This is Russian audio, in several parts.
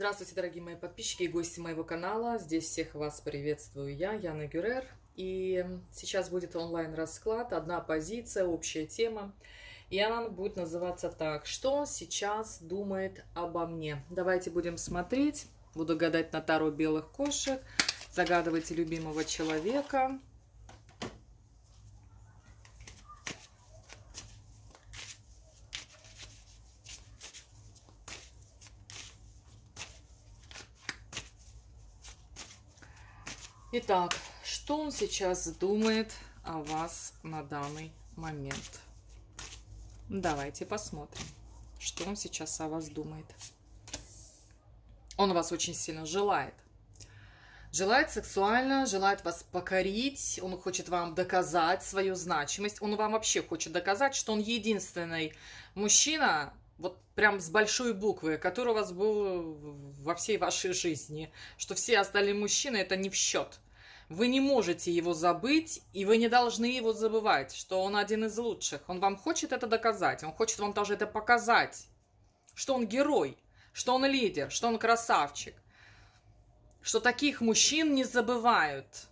Здравствуйте, дорогие мои подписчики и гости моего канала. Здесь всех вас приветствую я, Яна Гюрер. И сейчас будет онлайн-расклад, одна позиция, общая тема. И она будет называться так, что сейчас думает обо мне. Давайте будем смотреть. Буду гадать на таро белых кошек, загадывайте любимого человека. Итак, что он сейчас думает о вас на данный момент? Давайте посмотрим, что он сейчас о вас думает. Он вас очень сильно желает. Желает сексуально, желает вас покорить, он хочет вам доказать свою значимость, он вам вообще хочет доказать, что он единственный мужчина, вот прям с большой буквы, который у вас был во всей вашей жизни, что все остальные мужчины это не в счет. Вы не можете его забыть, и вы не должны его забывать, что он один из лучших. Он вам хочет это доказать, он хочет вам даже это показать, что он герой, что он лидер, что он красавчик, что таких мужчин не забывают.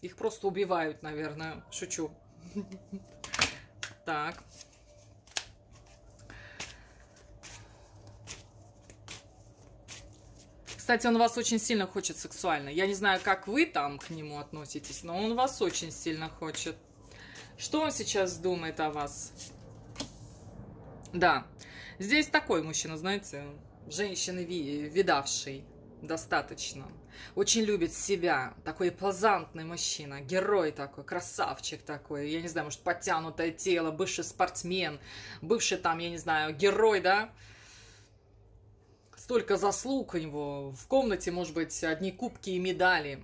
Их просто убивают, наверное. Шучу. Так. Кстати, он вас очень сильно хочет сексуально. Я не знаю, как вы там к нему относитесь, но он вас очень сильно хочет. Что он сейчас думает о вас? Да, здесь такой мужчина, знаете, женщины видавший достаточно. Очень любит себя. Такой плазантный мужчина, герой такой, красавчик такой. Я не знаю, может, подтянутое тело, бывший спортсмен, бывший там, я не знаю, герой, да? столько заслуг у него. В комнате, может быть, одни кубки и медали,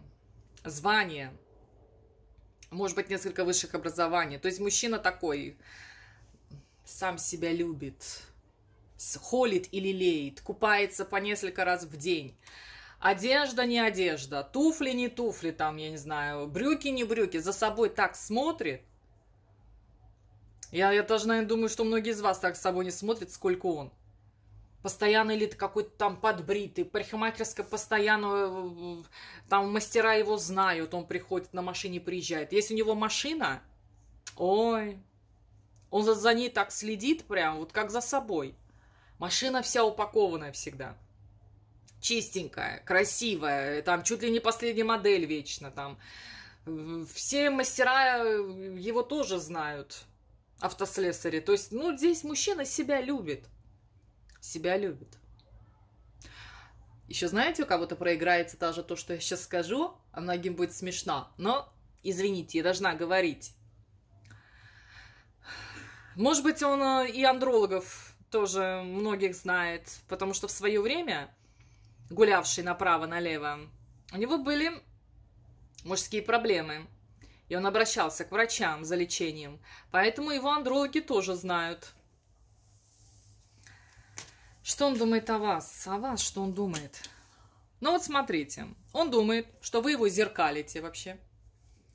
звания, может быть, несколько высших образований. То есть мужчина такой сам себя любит, холит и лелеет, купается по несколько раз в день. Одежда не одежда, туфли не туфли, там, я не знаю, брюки не брюки, за собой так смотрит. Я, я даже, наверное, думаю, что многие из вас так с собой не смотрят, сколько он постоянно или ты какой-то там подбритый, парикмахерская постоянно, э, э, там мастера его знают, он приходит на машине, приезжает. Если у него машина, ой, он за, за ней так следит прям, вот как за собой. Машина вся упакованная всегда. Чистенькая, красивая, там чуть ли не последняя модель вечно там. Э, все мастера его тоже знают, автослесари. То есть, ну, здесь мужчина себя любит – себя любит. Еще знаете, у кого-то проиграется даже то, что я сейчас скажу, а многим будет смешно, но извините, я должна говорить. Может быть, он э, и андрологов тоже многих знает, потому что в свое время, гулявший направо-налево, у него были мужские проблемы, и он обращался к врачам за лечением, поэтому его андрологи тоже знают – что он думает о вас? О вас что он думает? Ну вот смотрите, он думает, что вы его зеркалите вообще,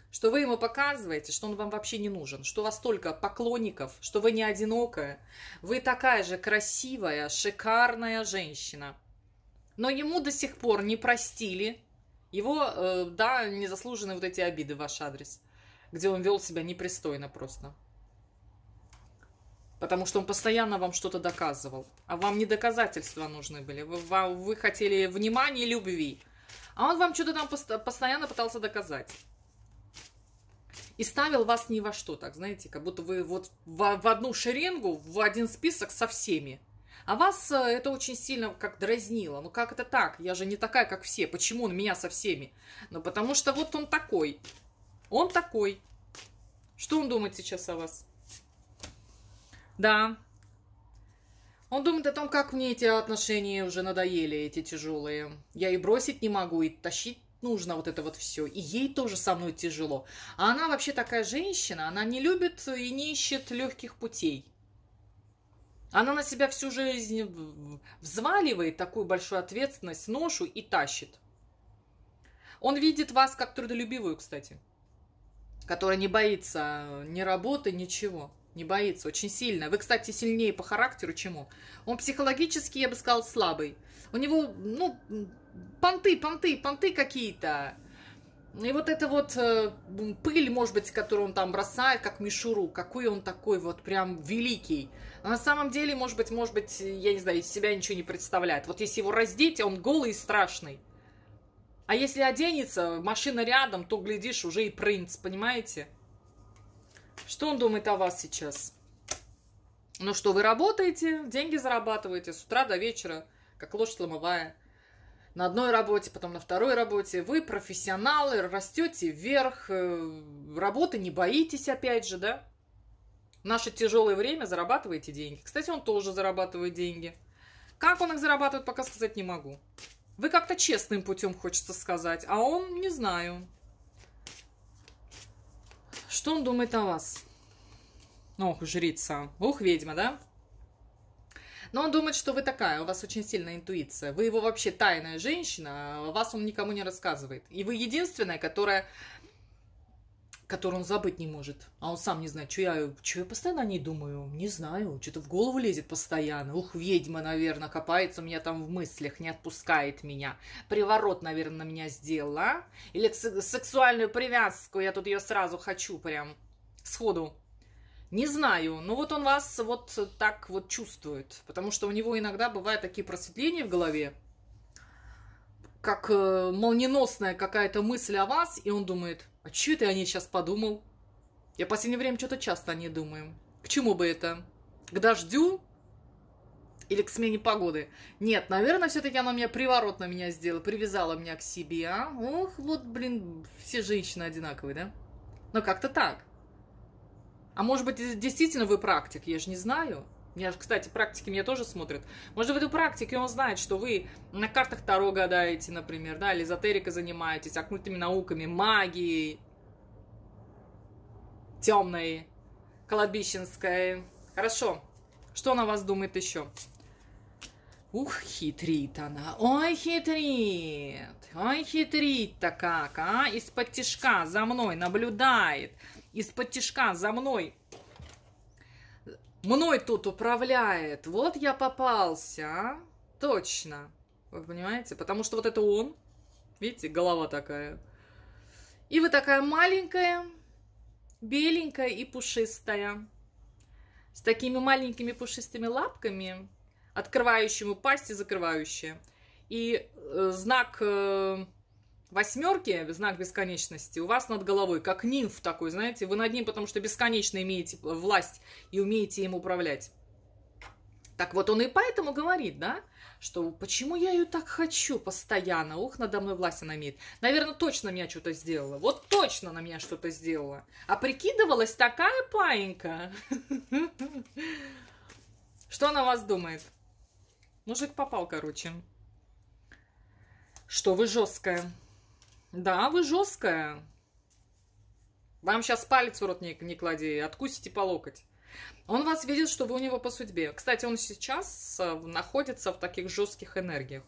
что вы ему показываете, что он вам вообще не нужен, что у вас столько поклонников, что вы не одинокая, вы такая же красивая, шикарная женщина. Но ему до сих пор не простили его, э, да, незаслуженные вот эти обиды в ваш адрес, где он вел себя непристойно просто. Потому что он постоянно вам что-то доказывал. А вам не доказательства нужны были. Вы, вы хотели внимания и любви. А он вам что-то там постоянно пытался доказать. И ставил вас ни во что, так знаете, как будто вы вот в, в одну шеренгу, в один список со всеми. А вас э, это очень сильно как дразнило. Ну как это так? Я же не такая, как все. Почему он меня со всеми? Ну потому что вот он такой. Он такой. Что он думает сейчас о вас? Да. Он думает о том, как мне эти отношения уже надоели, эти тяжелые. Я и бросить не могу, и тащить нужно вот это вот все. И ей тоже со мной тяжело. А она вообще такая женщина, она не любит и не ищет легких путей. Она на себя всю жизнь взваливает такую большую ответственность, ношу и тащит. Он видит вас как трудолюбивую, кстати, которая не боится ни работы, ничего. Не боится, очень сильно. Вы, кстати, сильнее по характеру, чему? Он психологически, я бы сказал, слабый. У него, ну, понты, понты, понты какие-то. И вот эта вот э, пыль, может быть, которую он там бросает, как мишуру, какой он такой вот прям великий. А на самом деле, может быть, может быть, я не знаю, из себя ничего не представляет. Вот если его раздеть, он голый и страшный. А если оденется, машина рядом, то, глядишь, уже и принц, понимаете? Что он думает о вас сейчас? Ну что, вы работаете, деньги зарабатываете с утра до вечера, как лошадь ломовая. На одной работе, потом на второй работе. Вы профессионалы, растете вверх, э, работы не боитесь опять же, да? В наше тяжелое время зарабатываете деньги. Кстати, он тоже зарабатывает деньги. Как он их зарабатывает, пока сказать не могу. Вы как-то честным путем, хочется сказать, а он, не знаю, что он думает о вас? Ну, ох, жрица. Ух, ведьма, да? Но он думает, что вы такая, у вас очень сильная интуиция. Вы его вообще тайная женщина, а вас он никому не рассказывает. И вы единственная, которая который он забыть не может. А он сам не знает, что я, что я постоянно о ней думаю. Не знаю, что-то в голову лезет постоянно. Ух, ведьма, наверное, копается у меня там в мыслях, не отпускает меня. Приворот, наверное, на меня сделала. Или сексуальную привязку, я тут ее сразу хочу прям сходу. Не знаю, но ну, вот он вас вот так вот чувствует, потому что у него иногда бывают такие просветления в голове, как э, молниеносная какая-то мысль о вас, и он думает, а че ты о ней сейчас подумал? Я в последнее время что-то часто о ней думаю. К чему бы это? К дождю? Или к смене погоды? Нет, наверное, все-таки она меня приворотно меня сделала, привязала меня к себе, а? Ох, вот, блин, все женщины одинаковые, да? Но как-то так. А может быть, действительно вы практик, я же не знаю. Я же, кстати, практики меня тоже смотрят. Может быть, у практики он знает, что вы на картах Таро гадаете, например, да, или эзотерикой занимаетесь, оккультными а науками, магией, темной, колобищенской. Хорошо. Что она вас думает еще? Ух, хитрит она. Ой, хитрит. Ой, хитрит-то как, а? Из-под тишка за мной наблюдает. Из-под тишка за мной Мной тут управляет. Вот я попался, а? Точно. Вы понимаете? Потому что вот это он. Видите, голова такая. И вы такая маленькая, беленькая и пушистая. С такими маленькими пушистыми лапками, открывающими пасть и закрывающие. И э, знак... Э, восьмерки, знак бесконечности, у вас над головой, как нимф такой, знаете, вы над ним, потому что бесконечно имеете власть и умеете им управлять. Так вот он и поэтому говорит, да, что почему я ее так хочу постоянно, ух, надо мной власть она имеет. Наверное, точно меня что-то сделала, вот точно на меня что-то сделала. А прикидывалась такая паинька. Что она вас думает? Мужик попал, короче. Что вы жесткая. Да, вы жесткая. Вам сейчас палец в рот не, не клади, откусите по локоть. Он вас видит, что вы у него по судьбе. Кстати, он сейчас э, находится в таких жестких энергиях.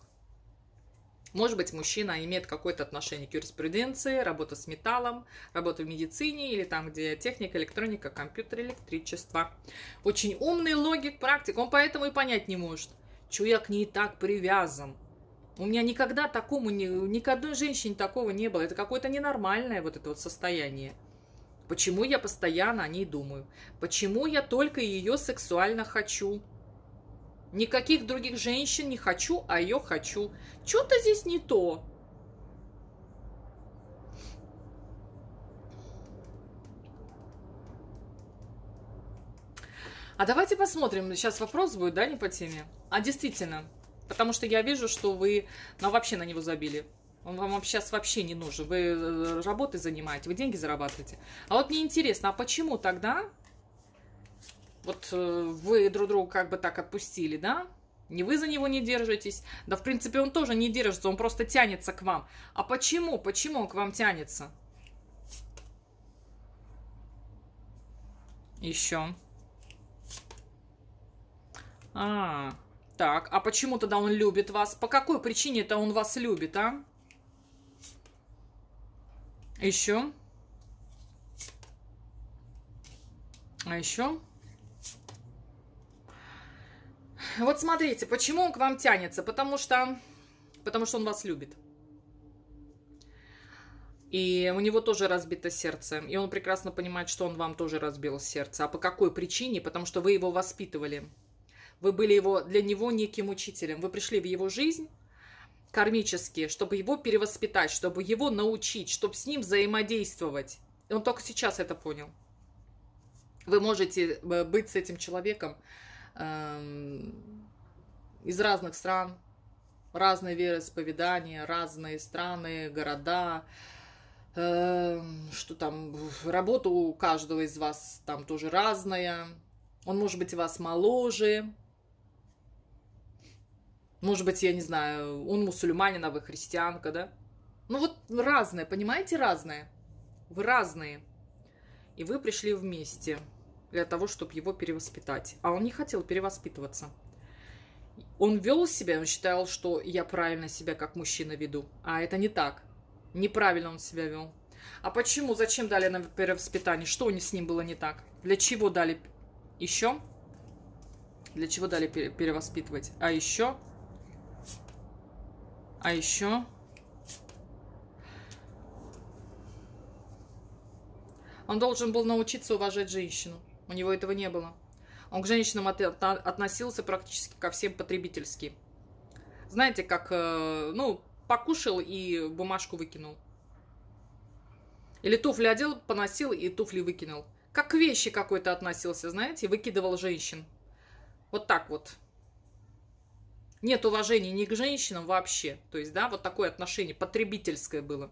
Может быть, мужчина имеет какое-то отношение к юриспруденции, работа с металлом, работа в медицине или там, где техника, электроника, компьютер, электричество. Очень умный логик, практик, он поэтому и понять не может. я к ней так привязан. У меня никогда такому, ни, ни к одной женщине такого не было. Это какое-то ненормальное вот это вот состояние. Почему я постоянно о ней думаю? Почему я только ее сексуально хочу? Никаких других женщин не хочу, а ее хочу. Что-то здесь не то. А давайте посмотрим. Сейчас вопрос будет, да, не по теме? А действительно, Потому что я вижу, что вы ну, вообще на него забили. Он вам сейчас вообще не нужен. Вы э, работой занимаете, вы деньги зарабатываете. А вот мне интересно, а почему тогда вот э, вы друг друга как бы так отпустили, да? Не вы за него не держитесь. Да, в принципе, он тоже не держится, он просто тянется к вам. А почему? Почему он к вам тянется? Еще. А, так, а почему тогда он любит вас? По какой причине это он вас любит, а? Еще. А еще? Вот смотрите, почему он к вам тянется? Потому что, потому что он вас любит. И у него тоже разбито сердце. И он прекрасно понимает, что он вам тоже разбил сердце. А по какой причине? Потому что вы его воспитывали. Вы были его, для него неким учителем. Вы пришли в его жизнь кармически, чтобы его перевоспитать, чтобы его научить, чтобы с ним взаимодействовать. И он только сейчас это понял. Вы можете э, быть с этим человеком эм, из разных стран, разные вероисповедания, разные страны, города, эм, что там, работа у каждого из вас там тоже разная. Он может быть у вас моложе, может быть, я не знаю, он мусульманин, а вы христианка, да? Ну вот разное, понимаете, разное. Вы разные. И вы пришли вместе для того, чтобы его перевоспитать. А он не хотел перевоспитываться. Он вел себя, он считал, что я правильно себя как мужчина веду. А это не так. Неправильно он себя вел. А почему, зачем дали на перевоспитание? Что у них с ним было не так? Для чего дали еще? Для чего дали перевоспитывать? А еще а еще... Он должен был научиться уважать женщину. У него этого не было. Он к женщинам от, относился практически ко всем потребительски. Знаете, как, э, ну, покушал и бумажку выкинул. Или туфли одел, поносил и туфли выкинул. Как к вещи какой-то относился, знаете, выкидывал женщин. Вот так вот. Нет уважения ни к женщинам вообще. То есть, да, вот такое отношение потребительское было.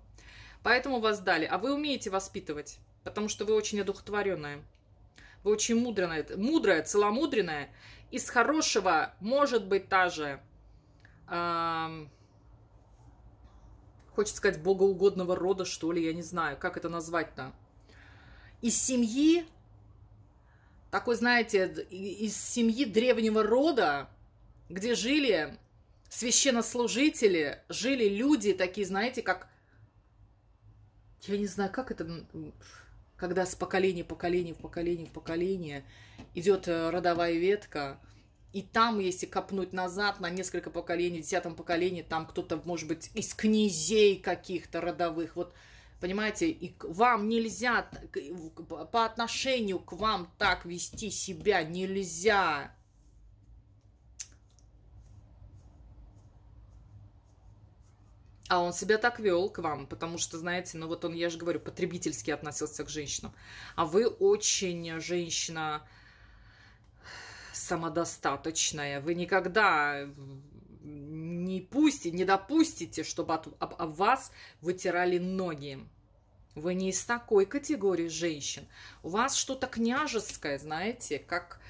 Поэтому вас дали. А вы умеете воспитывать, потому что вы очень одухотворенная. Вы очень мудрая, мудрая, целомудренная. Из хорошего может быть та же, э, хочется сказать, богоугодного рода, что ли, я не знаю, как это назвать-то. Из семьи, такой, знаете, из семьи древнего рода, где жили священнослужители, жили люди такие, знаете, как... Я не знаю, как это... Когда с поколения в поколение, в поколение, в поколение идет э, родовая ветка, и там, если копнуть назад на несколько поколений, в десятом поколении, там кто-то, может быть, из князей каких-то родовых. Вот, понимаете, и вам нельзя, по отношению к вам так вести себя нельзя. А он себя так вел к вам, потому что, знаете, ну вот он, я же говорю, потребительски относился к женщинам. А вы очень женщина самодостаточная. Вы никогда не пустите, не допустите, чтобы от, об, об вас вытирали ноги. Вы не из такой категории женщин. У вас что-то княжеское, знаете, как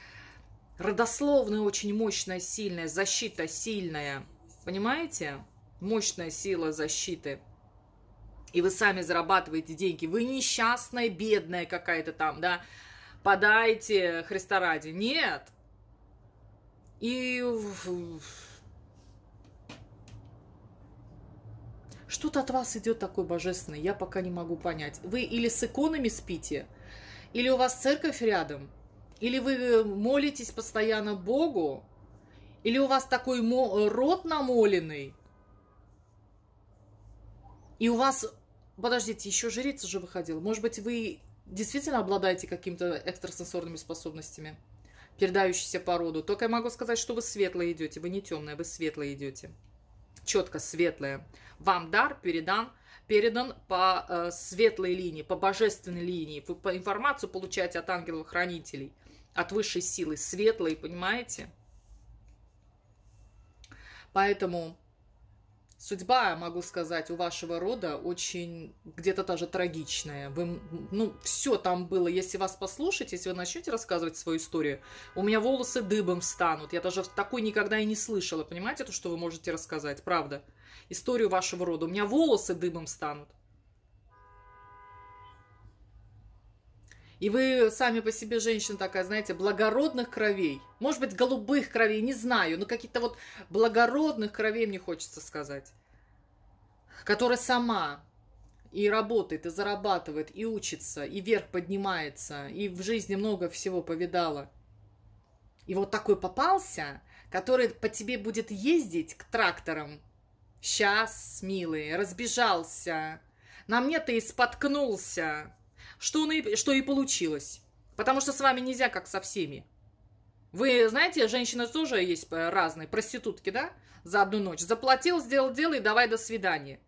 родословная очень мощная, сильная, защита сильная. Понимаете? мощная сила защиты. И вы сами зарабатываете деньги. Вы несчастная, бедная какая-то там, да, подайте Христа ради. Нет. И что-то от вас идет такое божественное, я пока не могу понять. Вы или с иконами спите, или у вас церковь рядом, или вы э, молитесь постоянно Богу, или у вас такой род намоленный, и у вас, подождите, еще жрица же выходила. Может быть, вы действительно обладаете какими-то экстрасенсорными способностями, передающиеся по роду. Только я могу сказать, что вы светло идете, вы не темная, вы светло идете. Четко светлая. Вам дар передан, передан по э, светлой линии, по божественной линии. Вы по информацию получаете от ангелов-хранителей, от высшей силы, светлой, понимаете? Поэтому судьба, могу сказать, у вашего рода очень где-то даже трагичная. Вы, ну, все там было. Если вас послушать, если вы начнете рассказывать свою историю, у меня волосы дыбом станут. Я даже такой никогда и не слышала. Понимаете, то, что вы можете рассказать, правда? Историю вашего рода. У меня волосы дыбом станут. И вы сами по себе женщина такая, знаете, благородных кровей. Может быть, голубых кровей, не знаю. Но каких-то вот благородных кровей мне хочется сказать. Которая сама и работает, и зарабатывает, и учится, и вверх поднимается, и в жизни много всего повидала. И вот такой попался, который по тебе будет ездить к тракторам. Сейчас, милый, разбежался. На мне ты и споткнулся что, он и, что и получилось. Потому что с вами нельзя, как со всеми. Вы знаете, женщины тоже есть э, разные, проститутки, да, за одну ночь. Заплатил, сделал дело и давай до свидания.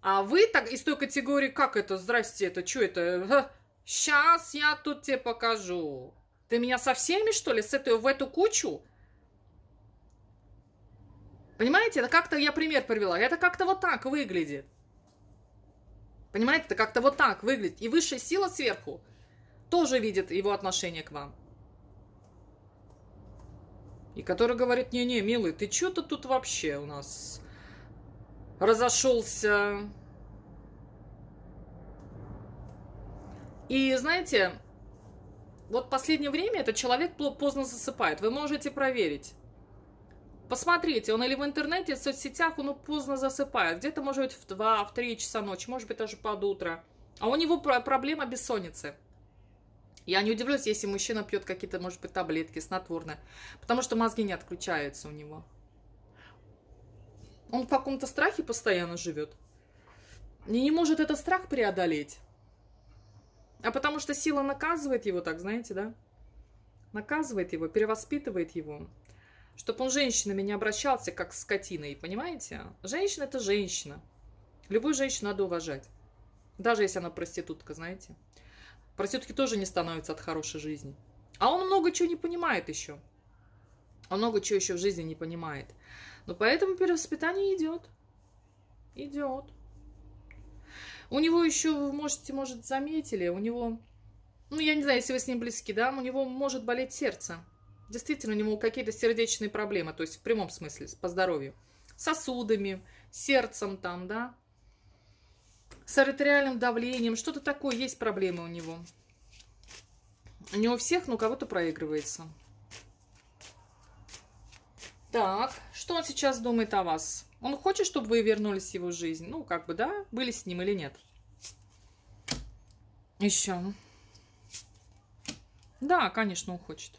А вы так из той категории, как это, здрасте, это, что это, сейчас я тут тебе покажу. Ты меня со всеми, что ли, с этой, в эту кучу? Понимаете, это как-то, я пример привела, это как-то вот так выглядит. Понимаете, это как-то вот так выглядит. И высшая сила сверху тоже видит его отношение к вам. И который говорит, не-не, милый, ты что-то тут вообще у нас разошелся. И знаете, вот последнее время этот человек поздно засыпает. Вы можете проверить. Посмотрите, он или в интернете, в соцсетях, он поздно засыпает. Где-то, может быть, в 2, в 3 часа ночи, может быть, даже под утро. А у него проблема бессонницы. Я не удивлюсь, если мужчина пьет какие-то, может быть, таблетки снотворные, потому что мозги не отключаются у него. Он в каком-то страхе постоянно живет. И не может этот страх преодолеть. А потому что сила наказывает его, так знаете, да? Наказывает его, перевоспитывает его чтобы он женщинами не обращался, как с скотиной, понимаете? Женщина – это женщина. Любую женщину надо уважать. Даже если она проститутка, знаете. Проститутки тоже не становятся от хорошей жизни. А он много чего не понимает еще. Он много чего еще в жизни не понимает. Но поэтому перевоспитание идет. Идет. У него еще, вы можете, может, заметили, у него, ну, я не знаю, если вы с ним близки, да, у него может болеть сердце действительно у него какие-то сердечные проблемы, то есть в прямом смысле, по здоровью, сосудами, сердцем там, да, с артериальным давлением, что-то такое, есть проблемы у него. Не у всех, но у кого-то проигрывается. Так, что он сейчас думает о вас? Он хочет, чтобы вы вернулись в его жизнь? Ну, как бы, да, были с ним или нет? Еще. Да, конечно, он хочет.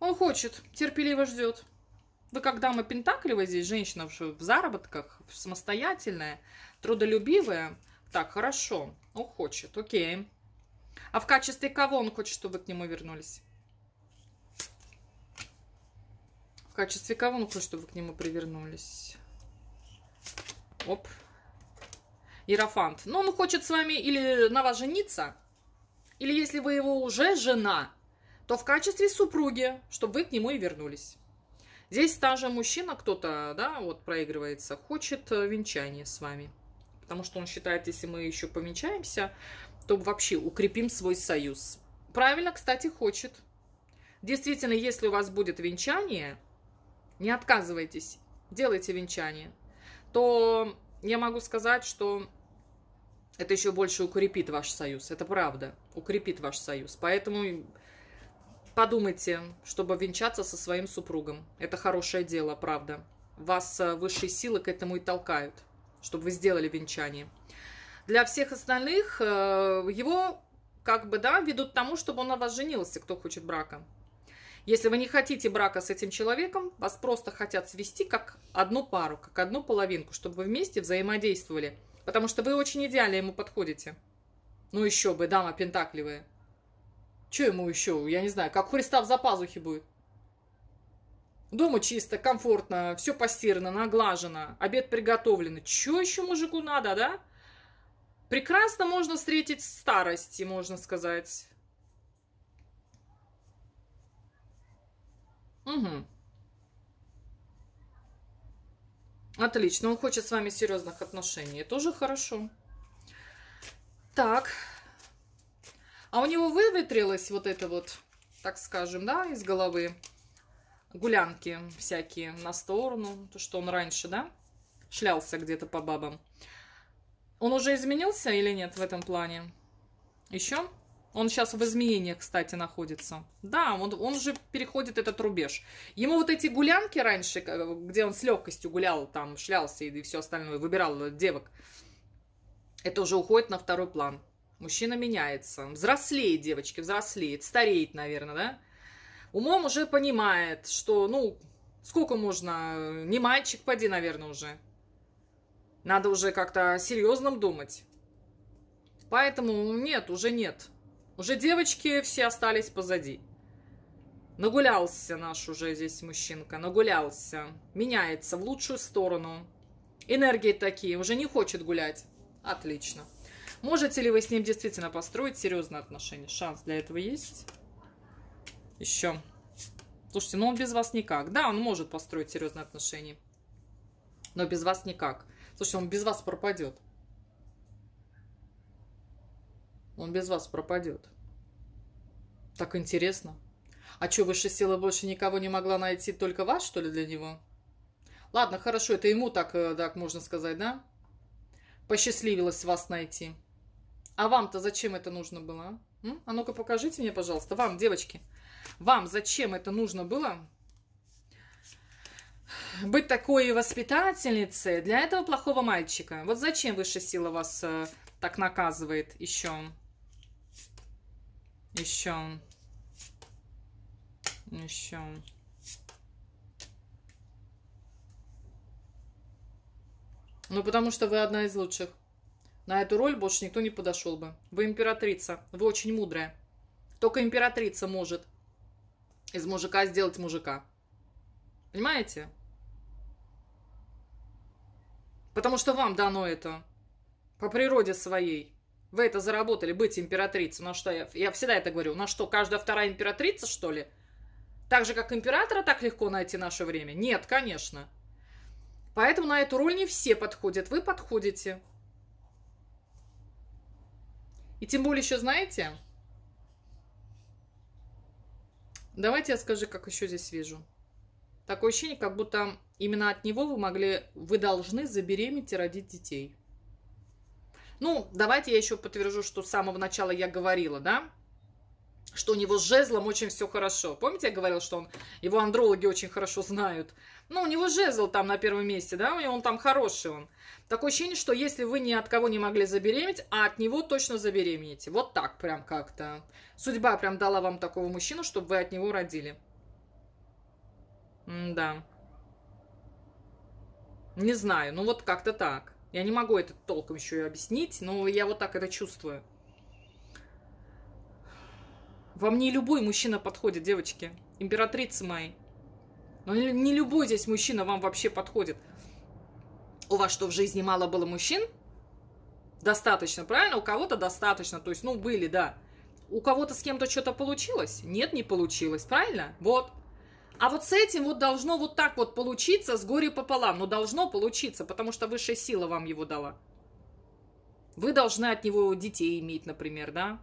Он хочет, терпеливо ждет. Вы как дама Пентаклева здесь, женщина в заработках, самостоятельная, трудолюбивая. Так, хорошо, он хочет, окей. А в качестве кого он хочет, чтобы вы к нему вернулись? В качестве кого он хочет, чтобы вы к нему привернулись? Оп. Иерофант. Ну, он хочет с вами или на вас жениться, или если вы его уже жена, то в качестве супруги, чтобы вы к нему и вернулись. Здесь та же мужчина, кто-то, да, вот проигрывается, хочет э, венчание с вами. Потому что он считает, если мы еще повенчаемся, то вообще укрепим свой союз. Правильно, кстати, хочет. Действительно, если у вас будет венчание, не отказывайтесь, делайте венчание, то я могу сказать, что это еще больше укрепит ваш союз. Это правда, укрепит ваш союз. Поэтому подумайте, чтобы венчаться со своим супругом. Это хорошее дело, правда. Вас э, высшие силы к этому и толкают, чтобы вы сделали венчание. Для всех остальных э, его как бы, да, ведут к тому, чтобы он на вас женился, кто хочет брака. Если вы не хотите брака с этим человеком, вас просто хотят свести как одну пару, как одну половинку, чтобы вы вместе взаимодействовали. Потому что вы очень идеально ему подходите. Ну еще бы, дама пентакливая. Что ему еще? Я не знаю, как у Христа в запазухе будет. Дома чисто, комфортно, все постирано, наглажено, обед приготовлен. Че еще мужику надо, да? Прекрасно можно встретить старости, можно сказать. Угу. Отлично, он хочет с вами серьезных отношений. тоже уже хорошо. Так, а у него выветрилось вот это вот, так скажем, да, из головы гулянки всякие на сторону, то, что он раньше, да, шлялся где-то по бабам. Он уже изменился или нет в этом плане? Еще? Он сейчас в изменении, кстати, находится. Да, он, он же переходит этот рубеж. Ему вот эти гулянки раньше, где он с легкостью гулял, там шлялся и все остальное, выбирал девок, это уже уходит на второй план. Мужчина меняется. Взрослеет, девочки, взрослеет. Стареет, наверное, да? Умом уже понимает, что, ну, сколько можно? Не мальчик, поди, наверное, уже. Надо уже как-то о серьезном думать. Поэтому нет, уже нет. Уже девочки все остались позади. Нагулялся наш уже здесь мужчинка, нагулялся. Меняется в лучшую сторону. Энергии такие, уже не хочет гулять. Отлично. Можете ли вы с ним действительно построить серьезные отношения? Шанс для этого есть. Еще. Слушайте, ну он без вас никак. Да, он может построить серьезные отношения. Но без вас никак. Слушайте, он без вас пропадет. Он без вас пропадет. Так интересно. А что, высшая сила больше никого не могла найти, только вас, что ли, для него? Ладно, хорошо, это ему так, э, так можно сказать, да? Посчастливилось вас найти. А вам-то зачем это нужно было? М? А ну-ка покажите мне, пожалуйста. Вам, девочки, вам зачем это нужно было? Быть такой воспитательницей для этого плохого мальчика. Вот зачем высшая сила вас э, так наказывает еще? Еще. Еще. Ну, потому что вы одна из лучших. На эту роль больше никто не подошел бы. Вы императрица, вы очень мудрая. Только императрица может из мужика сделать мужика. Понимаете? Потому что вам дано это. По природе своей. Вы это заработали, быть императрицей. На что я, я всегда это говорю. На что, каждая вторая императрица, что ли? Так же, как императора, так легко найти наше время? Нет, конечно. Поэтому на эту роль не все подходят. Вы подходите. И тем более еще, знаете, давайте я скажу, как еще здесь вижу. Такое ощущение, как будто именно от него вы могли, вы должны забеременеть и родить детей. Ну, давайте я еще подтвержу, что с самого начала я говорила, да, что у него с жезлом очень все хорошо. Помните, я говорила, что он, его андрологи очень хорошо знают? Ну, у него жезл там на первом месте, да, и он там хороший он. Такое ощущение, что если вы ни от кого не могли забеременеть, а от него точно забеременеете. Вот так прям как-то. Судьба прям дала вам такого мужчину, чтобы вы от него родили. М да. Не знаю, ну вот как-то так. Я не могу это толком еще и объяснить, но я вот так это чувствую. Вам не любой мужчина подходит, девочки. Императрицы мои. Но не любой здесь мужчина вам вообще подходит. У вас что, в жизни мало было мужчин? Достаточно, правильно? У кого-то достаточно. То есть, ну, были, да. У кого-то с кем-то что-то получилось? Нет, не получилось, правильно? Вот. А вот с этим вот должно вот так вот получиться с горе пополам. Но должно получиться, потому что высшая сила вам его дала. Вы должны от него детей иметь, например, да?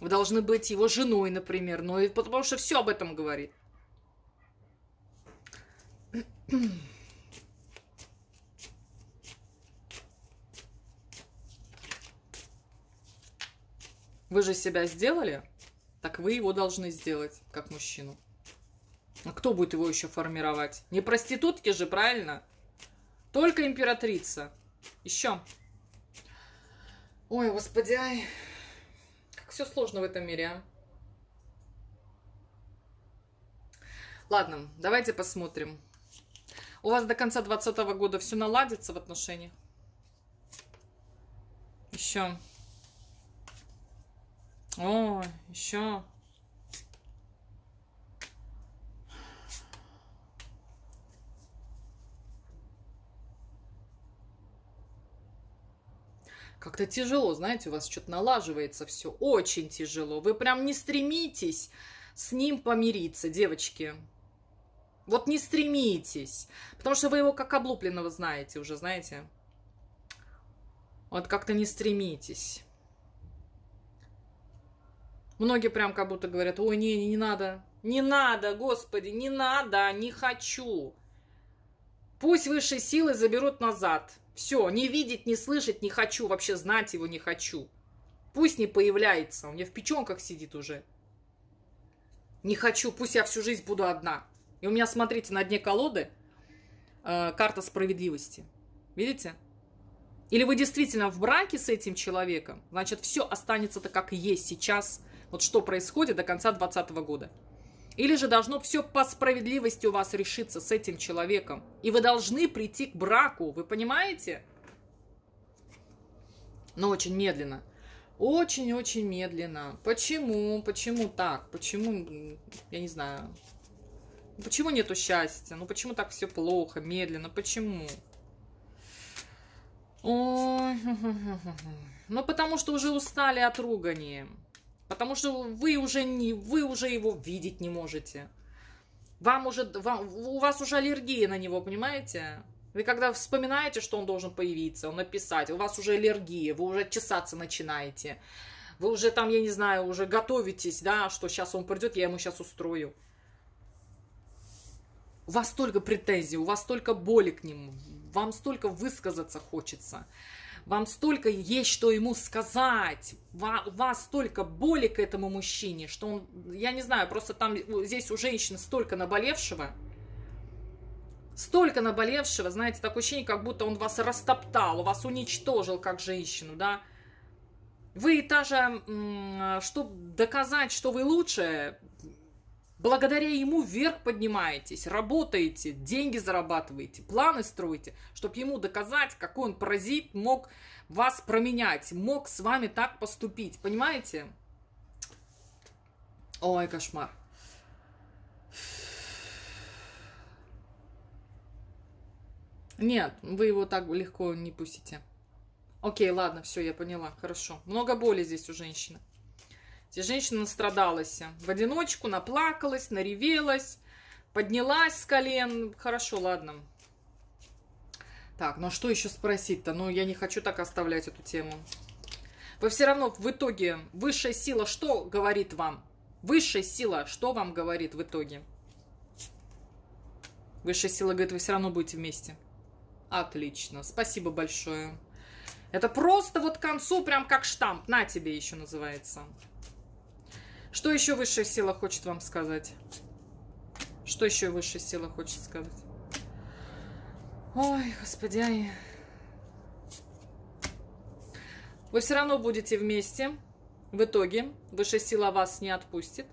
Вы должны быть его женой, например. Ну, и потому что все об этом говорит. Вы же себя сделали, так вы его должны сделать, как мужчину. А кто будет его еще формировать? Не проститутки же, правильно? Только императрица. Еще. Ой, господи, ай все сложно в этом мире, а? Ладно, давайте посмотрим. У вас до конца 2020 года все наладится в отношениях? Еще. О, еще. как-то тяжело, знаете, у вас что-то налаживается все, очень тяжело. Вы прям не стремитесь с ним помириться, девочки. Вот не стремитесь, потому что вы его как облупленного знаете уже, знаете. Вот как-то не стремитесь. Многие прям как будто говорят, ой, не, не, не надо, не надо, господи, не надо, не хочу. Пусть высшие силы заберут назад. Все, не видеть, не слышать не хочу, вообще знать его не хочу. Пусть не появляется, у меня в печенках сидит уже. Не хочу, пусть я всю жизнь буду одна. И у меня, смотрите, на дне колоды э, карта справедливости. Видите? Или вы действительно в браке с этим человеком, значит, все останется так, как есть сейчас. Вот что происходит до конца 2020 года. Или же должно все по справедливости у вас решиться с этим человеком. И вы должны прийти к браку, вы понимаете? Но очень медленно. Очень-очень медленно. Почему? Почему так? Почему, я не знаю, ну, почему нету счастья? Ну почему так все плохо, медленно? Почему? Ой. Ну потому что уже устали от ругани. Потому что вы уже, не, вы уже его видеть не можете. Вам уже, вам, у вас уже аллергия на него, понимаете? Вы когда вспоминаете, что он должен появиться, он написать, у вас уже аллергия, вы уже чесаться начинаете. Вы уже там, я не знаю, уже готовитесь, да, что сейчас он придет, я ему сейчас устрою. У вас столько претензий, у вас столько боли к нему, вам столько высказаться хочется вам столько есть, что ему сказать, у вас столько боли к этому мужчине, что он, я не знаю, просто там здесь у женщин столько наболевшего, столько наболевшего, знаете, такое ощущение, как будто он вас растоптал, вас уничтожил как женщину, да. Вы даже, э, чтобы доказать, что вы лучше, Благодаря ему вверх поднимаетесь, работаете, деньги зарабатываете, планы строите, чтобы ему доказать, какой он паразит мог вас променять, мог с вами так поступить. Понимаете? Ой, кошмар. Нет, вы его так легко не пустите. Окей, ладно, все, я поняла, хорошо. Много боли здесь у женщины. Женщина настрадалась. В одиночку наплакалась, наревелась, поднялась с колен. Хорошо, ладно. Так, ну а что еще спросить-то? Ну, я не хочу так оставлять эту тему. Вы все равно в итоге, высшая сила что говорит вам? Высшая сила что вам говорит в итоге? Высшая сила говорит, вы все равно будете вместе. Отлично, спасибо большое. Это просто вот к концу прям как штамп. На тебе еще называется. Что еще высшая сила хочет вам сказать? Что еще высшая сила хочет сказать? Ой, господи, Вы все равно будете вместе. В итоге высшая сила вас не отпустит.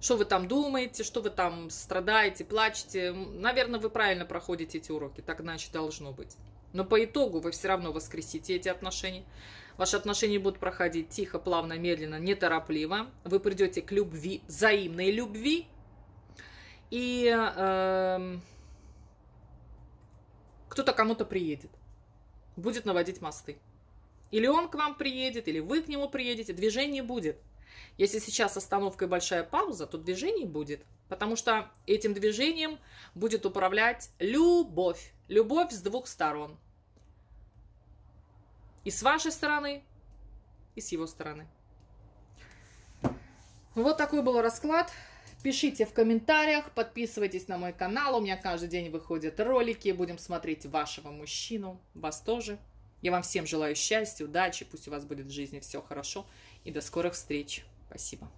Что вы там думаете, что вы там страдаете, плачете. Наверное, вы правильно проходите эти уроки. Так значит должно быть. Но по итогу вы все равно воскресите эти отношения. Ваши отношения будут проходить тихо, плавно, медленно, неторопливо. Вы придете к любви, взаимной любви. И э, кто-то кому-то приедет, будет наводить мосты. Или он к вам приедет, или вы к нему приедете. Движение будет. Если сейчас остановка и большая пауза, то движений будет. Потому что этим движением будет управлять любовь. Любовь с двух сторон. И с вашей стороны, и с его стороны. Вот такой был расклад. Пишите в комментариях, подписывайтесь на мой канал. У меня каждый день выходят ролики. Будем смотреть вашего мужчину, вас тоже. Я вам всем желаю счастья, удачи. Пусть у вас будет в жизни все хорошо. И до скорых встреч. Спасибо.